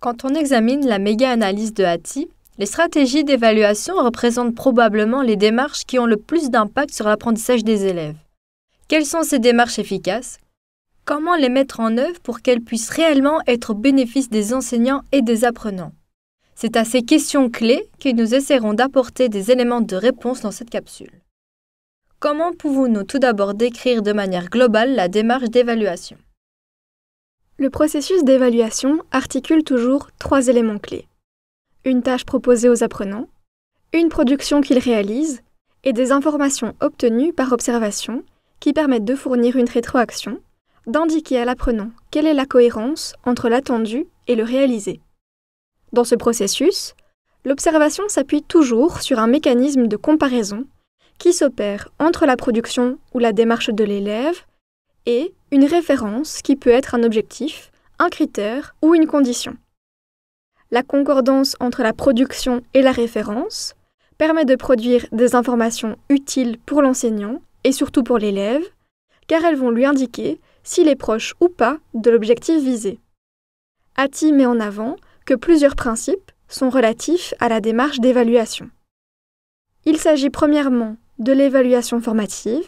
Quand on examine la méga-analyse de Hattie, les stratégies d'évaluation représentent probablement les démarches qui ont le plus d'impact sur l'apprentissage des élèves. Quelles sont ces démarches efficaces Comment les mettre en œuvre pour qu'elles puissent réellement être au bénéfice des enseignants et des apprenants C'est à ces questions clés que nous essaierons d'apporter des éléments de réponse dans cette capsule. Comment pouvons-nous tout d'abord décrire de manière globale la démarche d'évaluation Le processus d'évaluation articule toujours trois éléments clés. Une tâche proposée aux apprenants, une production qu'ils réalisent et des informations obtenues par observation qui permettent de fournir une rétroaction, d'indiquer à l'apprenant quelle est la cohérence entre l'attendu et le réalisé. Dans ce processus, l'observation s'appuie toujours sur un mécanisme de comparaison qui s'opère entre la production ou la démarche de l'élève et une référence qui peut être un objectif, un critère ou une condition. La concordance entre la production et la référence permet de produire des informations utiles pour l'enseignant et surtout pour l'élève, car elles vont lui indiquer s'il est proche ou pas de l'objectif visé. Ati met en avant que plusieurs principes sont relatifs à la démarche d'évaluation. Il s'agit premièrement de l'évaluation formative,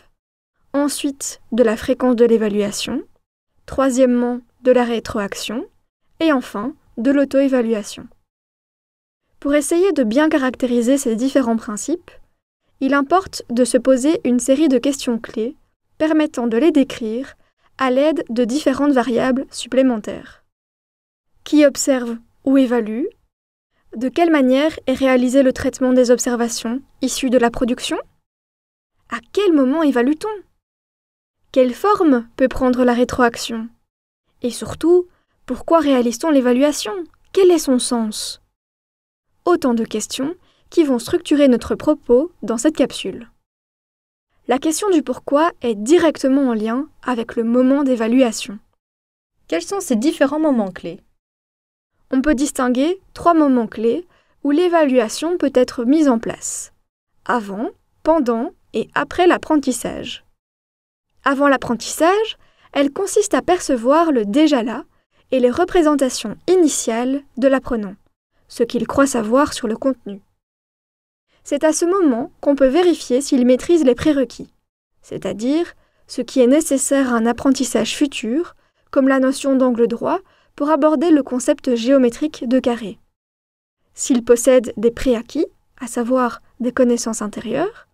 ensuite de la fréquence de l'évaluation, troisièmement de la rétroaction et enfin de l'auto-évaluation. Pour essayer de bien caractériser ces différents principes, il importe de se poser une série de questions clés permettant de les décrire à l'aide de différentes variables supplémentaires. Qui observe ou évalue De quelle manière est réalisé le traitement des observations issues de la production à quel moment évalue-t-on Quelle forme peut prendre la rétroaction Et surtout, pourquoi réalise-t-on l'évaluation Quel est son sens Autant de questions qui vont structurer notre propos dans cette capsule. La question du pourquoi est directement en lien avec le moment d'évaluation. Quels sont ces différents moments clés On peut distinguer trois moments clés où l'évaluation peut être mise en place. Avant, pendant et après l'apprentissage. Avant l'apprentissage, elle consiste à percevoir le déjà là et les représentations initiales de l'apprenant, ce qu'il croit savoir sur le contenu. C'est à ce moment qu'on peut vérifier s'il maîtrise les prérequis, c'est-à-dire ce qui est nécessaire à un apprentissage futur, comme la notion d'angle droit pour aborder le concept géométrique de carré. S'il possède des préacquis, à savoir des connaissances intérieures,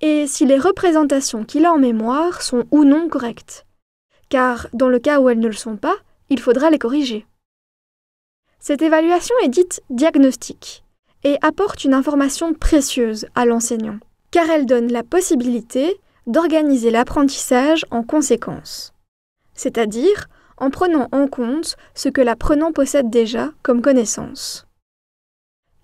et si les représentations qu'il a en mémoire sont ou non correctes. Car dans le cas où elles ne le sont pas, il faudra les corriger. Cette évaluation est dite diagnostique et apporte une information précieuse à l'enseignant, car elle donne la possibilité d'organiser l'apprentissage en conséquence, c'est-à-dire en prenant en compte ce que l'apprenant possède déjà comme connaissance.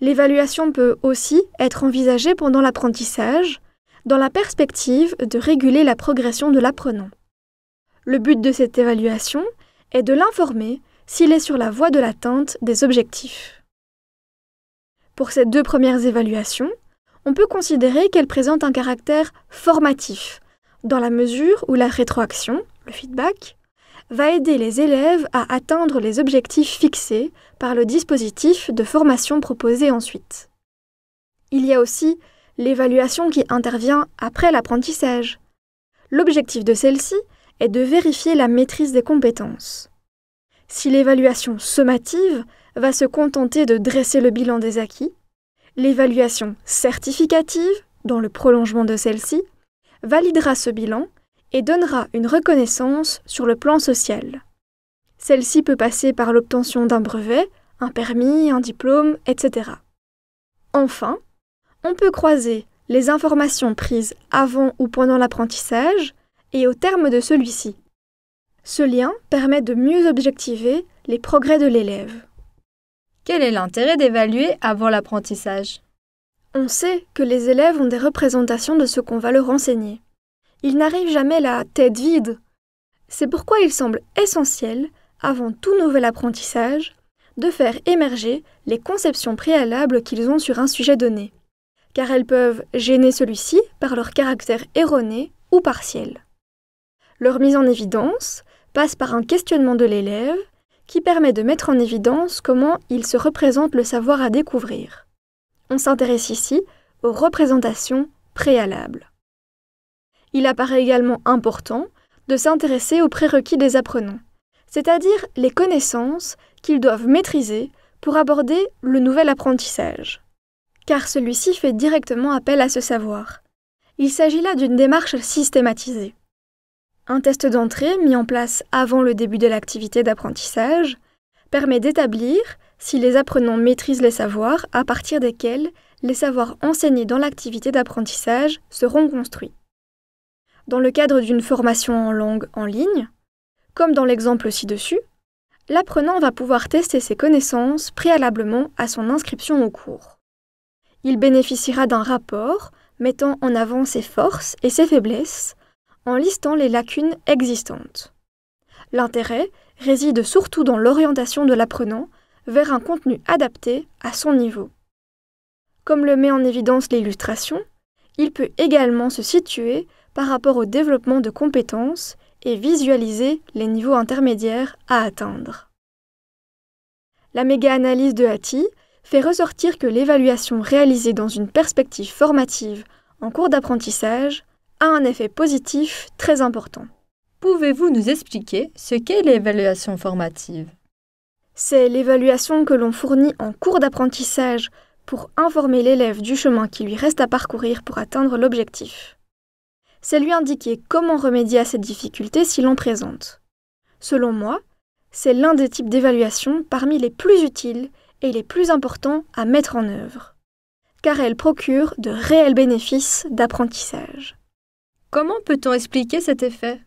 L'évaluation peut aussi être envisagée pendant l'apprentissage, dans la perspective de réguler la progression de l'apprenant. Le but de cette évaluation est de l'informer s'il est sur la voie de l'atteinte des objectifs. Pour ces deux premières évaluations, on peut considérer qu'elles présentent un caractère formatif, dans la mesure où la rétroaction, le feedback, va aider les élèves à atteindre les objectifs fixés par le dispositif de formation proposé ensuite. Il y a aussi l'évaluation qui intervient après l'apprentissage. L'objectif de celle-ci est de vérifier la maîtrise des compétences. Si l'évaluation sommative va se contenter de dresser le bilan des acquis, l'évaluation certificative, dans le prolongement de celle-ci, validera ce bilan et donnera une reconnaissance sur le plan social. Celle-ci peut passer par l'obtention d'un brevet, un permis, un diplôme, etc. Enfin, on peut croiser les informations prises avant ou pendant l'apprentissage et au terme de celui-ci. Ce lien permet de mieux objectiver les progrès de l'élève. Quel est l'intérêt d'évaluer avant l'apprentissage On sait que les élèves ont des représentations de ce qu'on va leur enseigner. Ils n'arrivent jamais la tête vide. C'est pourquoi il semble essentiel, avant tout nouvel apprentissage, de faire émerger les conceptions préalables qu'ils ont sur un sujet donné car elles peuvent gêner celui-ci par leur caractère erroné ou partiel. Leur mise en évidence passe par un questionnement de l'élève qui permet de mettre en évidence comment il se représente le savoir à découvrir. On s'intéresse ici aux représentations préalables. Il apparaît également important de s'intéresser aux prérequis des apprenants, c'est-à-dire les connaissances qu'ils doivent maîtriser pour aborder le nouvel apprentissage car celui-ci fait directement appel à ce savoir. Il s'agit là d'une démarche systématisée. Un test d'entrée mis en place avant le début de l'activité d'apprentissage permet d'établir si les apprenants maîtrisent les savoirs à partir desquels les savoirs enseignés dans l'activité d'apprentissage seront construits. Dans le cadre d'une formation en langue en ligne, comme dans l'exemple ci-dessus, l'apprenant va pouvoir tester ses connaissances préalablement à son inscription au cours. Il bénéficiera d'un rapport mettant en avant ses forces et ses faiblesses en listant les lacunes existantes. L'intérêt réside surtout dans l'orientation de l'apprenant vers un contenu adapté à son niveau. Comme le met en évidence l'illustration, il peut également se situer par rapport au développement de compétences et visualiser les niveaux intermédiaires à atteindre. La méga-analyse de Hattie fait ressortir que l'évaluation réalisée dans une perspective formative en cours d'apprentissage a un effet positif très important. Pouvez-vous nous expliquer ce qu'est l'évaluation formative C'est l'évaluation que l'on fournit en cours d'apprentissage pour informer l'élève du chemin qui lui reste à parcourir pour atteindre l'objectif. C'est lui indiquer comment remédier à cette difficulté si en présente. Selon moi, c'est l'un des types d'évaluation parmi les plus utiles et les plus importants à mettre en œuvre, car elles procurent de réels bénéfices d'apprentissage. Comment peut-on expliquer cet effet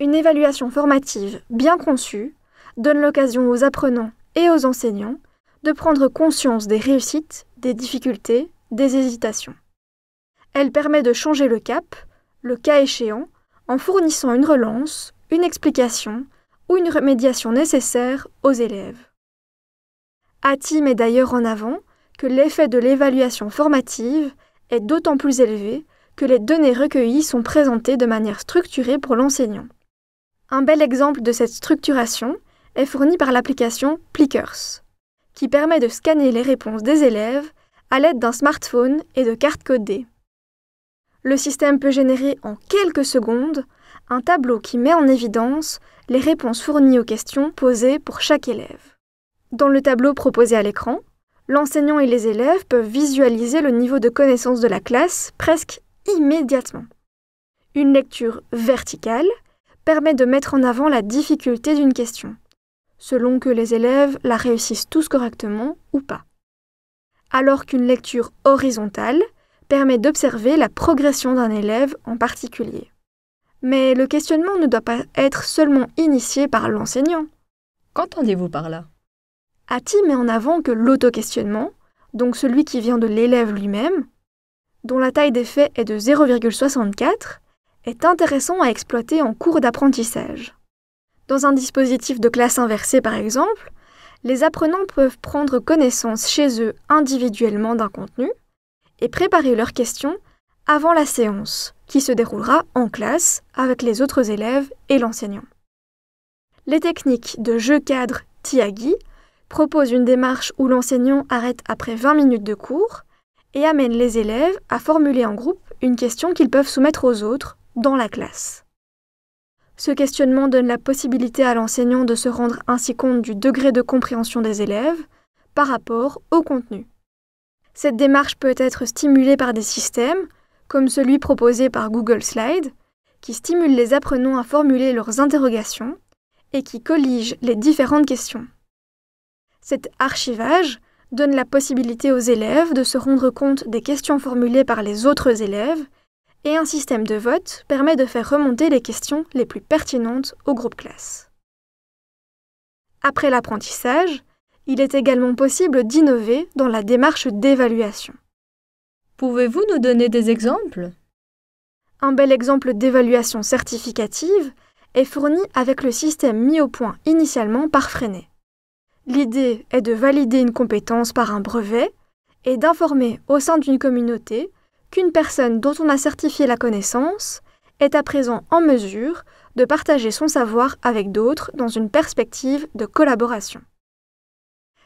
Une évaluation formative bien conçue donne l'occasion aux apprenants et aux enseignants de prendre conscience des réussites, des difficultés, des hésitations. Elle permet de changer le cap, le cas échéant, en fournissant une relance une explication ou une remédiation nécessaire aux élèves. Atti met d'ailleurs en avant que l'effet de l'évaluation formative est d'autant plus élevé que les données recueillies sont présentées de manière structurée pour l'enseignant. Un bel exemple de cette structuration est fourni par l'application Plickers, qui permet de scanner les réponses des élèves à l'aide d'un smartphone et de cartes codées. Le système peut générer en quelques secondes un tableau qui met en évidence les réponses fournies aux questions posées pour chaque élève. Dans le tableau proposé à l'écran, l'enseignant et les élèves peuvent visualiser le niveau de connaissance de la classe presque immédiatement. Une lecture verticale permet de mettre en avant la difficulté d'une question, selon que les élèves la réussissent tous correctement ou pas. Alors qu'une lecture horizontale permet d'observer la progression d'un élève en particulier. Mais le questionnement ne doit pas être seulement initié par l'enseignant. Qu'entendez-vous par là Atti met en avant que l'auto-questionnement, donc celui qui vient de l'élève lui-même, dont la taille des faits est de 0,64, est intéressant à exploiter en cours d'apprentissage. Dans un dispositif de classe inversée par exemple, les apprenants peuvent prendre connaissance chez eux individuellement d'un contenu et préparer leurs questions avant la séance, qui se déroulera en classe avec les autres élèves et l'enseignant. Les techniques de jeu cadre Tiagi proposent une démarche où l'enseignant arrête après 20 minutes de cours et amène les élèves à formuler en groupe une question qu'ils peuvent soumettre aux autres dans la classe. Ce questionnement donne la possibilité à l'enseignant de se rendre ainsi compte du degré de compréhension des élèves par rapport au contenu. Cette démarche peut être stimulée par des systèmes comme celui proposé par Google Slide, qui stimule les apprenants à formuler leurs interrogations et qui collige les différentes questions. Cet archivage donne la possibilité aux élèves de se rendre compte des questions formulées par les autres élèves et un système de vote permet de faire remonter les questions les plus pertinentes au groupe classe. Après l'apprentissage, il est également possible d'innover dans la démarche d'évaluation. Pouvez-vous nous donner des exemples Un bel exemple d'évaluation certificative est fourni avec le système mis au point initialement par Freinet. L'idée est de valider une compétence par un brevet et d'informer au sein d'une communauté qu'une personne dont on a certifié la connaissance est à présent en mesure de partager son savoir avec d'autres dans une perspective de collaboration.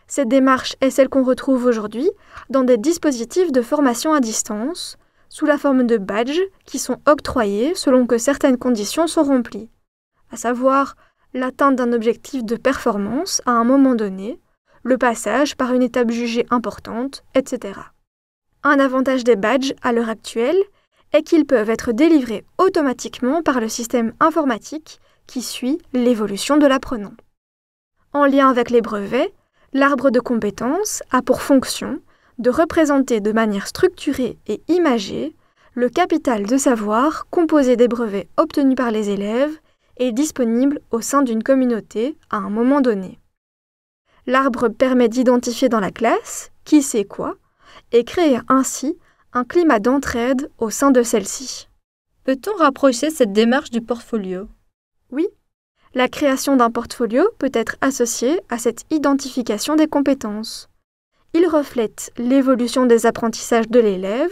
Cette démarche est celle qu'on retrouve aujourd'hui dans des dispositifs de formation à distance, sous la forme de badges qui sont octroyés selon que certaines conditions sont remplies, à savoir l'atteinte d'un objectif de performance à un moment donné, le passage par une étape jugée importante, etc. Un avantage des badges à l'heure actuelle est qu'ils peuvent être délivrés automatiquement par le système informatique qui suit l'évolution de l'apprenant. En lien avec les brevets, L'arbre de compétences a pour fonction de représenter de manière structurée et imagée le capital de savoir composé des brevets obtenus par les élèves et disponible au sein d'une communauté à un moment donné. L'arbre permet d'identifier dans la classe qui sait quoi et créer ainsi un climat d'entraide au sein de celle-ci. Peut-on rapprocher cette démarche du portfolio Oui, la création d'un portfolio peut être associée à cette identification des compétences. Il reflète l'évolution des apprentissages de l'élève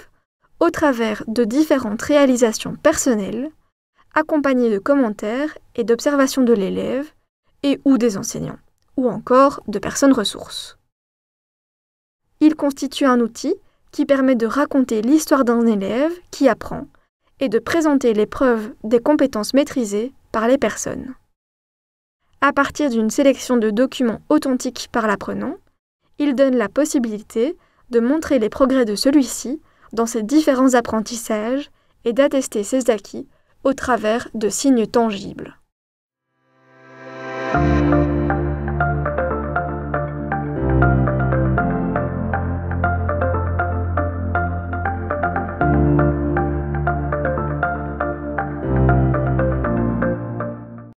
au travers de différentes réalisations personnelles, accompagnées de commentaires et d'observations de l'élève et ou des enseignants, ou encore de personnes ressources. Il constitue un outil qui permet de raconter l'histoire d'un élève qui apprend et de présenter les preuves des compétences maîtrisées par les personnes à partir d'une sélection de documents authentiques par l'apprenant, il donne la possibilité de montrer les progrès de celui-ci dans ses différents apprentissages et d'attester ses acquis au travers de signes tangibles.